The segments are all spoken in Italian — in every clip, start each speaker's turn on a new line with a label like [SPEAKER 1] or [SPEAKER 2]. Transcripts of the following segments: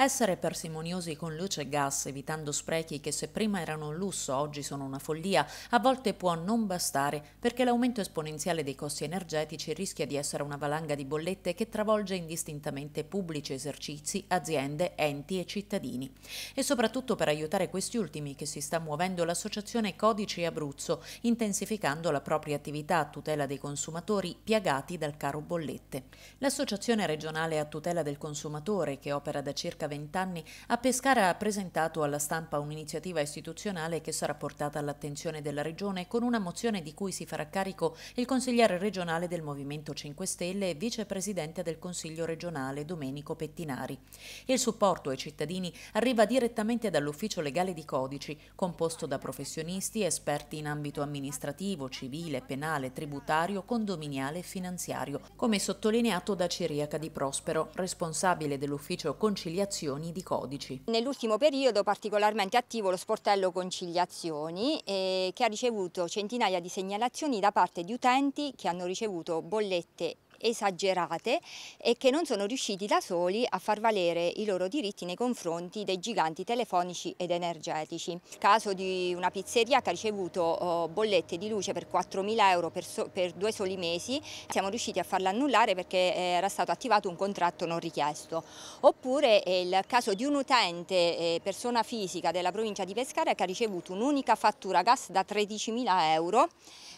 [SPEAKER 1] Essere parsimoniosi con luce e gas, evitando sprechi che se prima erano un lusso, oggi sono una follia, a volte può non bastare perché l'aumento esponenziale dei costi energetici rischia di essere una valanga di bollette che travolge indistintamente pubblici esercizi, aziende, enti e cittadini. E soprattutto per aiutare questi ultimi che si sta muovendo l'associazione Codici Abruzzo, intensificando la propria attività a tutela dei consumatori piagati dal caro bollette. L'associazione regionale a tutela del consumatore, che opera da circa vent'anni, a Pescara ha presentato alla stampa un'iniziativa istituzionale che sarà portata all'attenzione della Regione con una mozione di cui si farà carico il consigliere regionale del Movimento 5 Stelle e vicepresidente del Consiglio regionale Domenico Pettinari. Il supporto ai cittadini arriva direttamente dall'ufficio legale di codici, composto da professionisti esperti in ambito amministrativo, civile, penale, tributario, condominiale e finanziario, come sottolineato da Ciriaca di Prospero, responsabile dell'ufficio conciliazione violazioni di codici.
[SPEAKER 2] Nell'ultimo periodo particolarmente attivo lo sportello conciliazioni eh, che ha ricevuto centinaia di segnalazioni da parte di utenti che hanno ricevuto bollette esagerate e che non sono riusciti da soli a far valere i loro diritti nei confronti dei giganti telefonici ed energetici. Il Caso di una pizzeria che ha ricevuto oh, bollette di luce per 4.000 euro per, so per due soli mesi, siamo riusciti a farla annullare perché eh, era stato attivato un contratto non richiesto. Oppure eh, il caso di un utente, eh, persona fisica della provincia di Pescara, che ha ricevuto un'unica fattura gas da 13.000 euro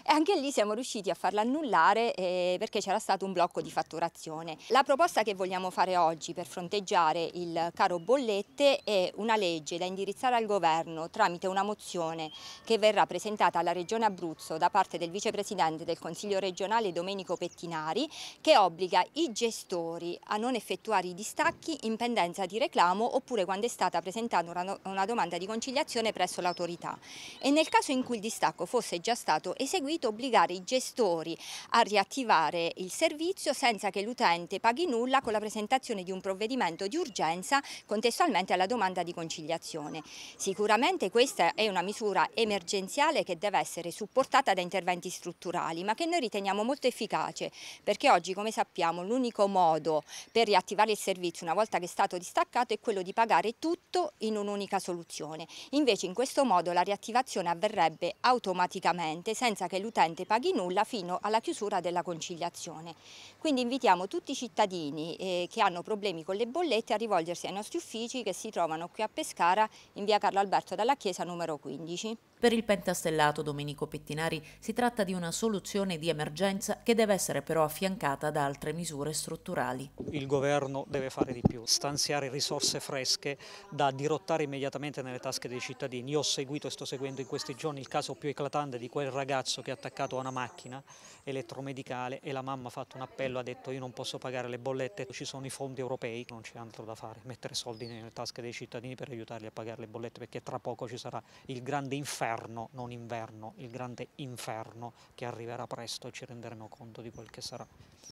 [SPEAKER 2] e anche lì siamo riusciti a farla annullare perché c'era stato un un blocco di fatturazione. La proposta che vogliamo fare oggi per fronteggiare il caro bollette è una legge da indirizzare al governo tramite una mozione che verrà presentata alla Regione Abruzzo da parte del vicepresidente del Consiglio regionale Domenico Pettinari che obbliga i gestori a non effettuare i distacchi in pendenza di reclamo oppure quando è stata presentata una, una domanda di conciliazione presso l'autorità e nel caso in cui il distacco fosse già stato eseguito obbligare i gestori a riattivare il servizio servizio senza che l'utente paghi nulla con la presentazione di un provvedimento di urgenza contestualmente alla domanda di conciliazione. Sicuramente questa è una misura emergenziale che deve essere supportata da interventi strutturali, ma che noi riteniamo molto efficace, perché oggi, come sappiamo, l'unico modo per riattivare il servizio una volta che è stato distaccato è quello di pagare tutto in un'unica soluzione. Invece in questo modo la riattivazione avverrebbe automaticamente senza che l'utente paghi nulla fino alla chiusura della conciliazione. Quindi invitiamo tutti i cittadini eh, che hanno problemi con le bollette a rivolgersi ai nostri uffici che si trovano qui a Pescara in via Carlo Alberto dalla Chiesa numero 15.
[SPEAKER 1] Per il pentastellato Domenico Pettinari si tratta di una soluzione di emergenza che deve essere
[SPEAKER 3] però affiancata
[SPEAKER 1] da altre misure strutturali.
[SPEAKER 3] Il governo deve fare di più, stanziare risorse fresche da dirottare immediatamente nelle tasche dei cittadini. Io ho seguito e sto seguendo in questi giorni il caso più eclatante di quel ragazzo che è attaccato a una macchina elettromedicale e la mamma ha fatto una appello ha detto io non posso pagare le bollette, ci sono i fondi europei, non c'è altro da fare, mettere soldi nelle tasche dei cittadini per aiutarli a pagare le bollette perché tra poco ci sarà il grande inferno, non inverno, il grande inferno che arriverà presto e ci renderemo conto di quel che sarà.